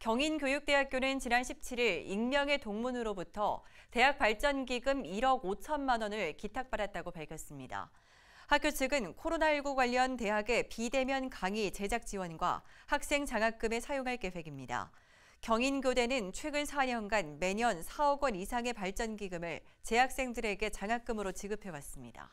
경인교육대학교는 지난 17일 익명의 동문으로부터 대학 발전기금 1억 5천만 원을 기탁받았다고 밝혔습니다. 학교 측은 코로나19 관련 대학의 비대면 강의 제작 지원과 학생 장학금에 사용할 계획입니다. 경인교대는 최근 4년간 매년 4억 원 이상의 발전기금을 재학생들에게 장학금으로 지급해왔습니다.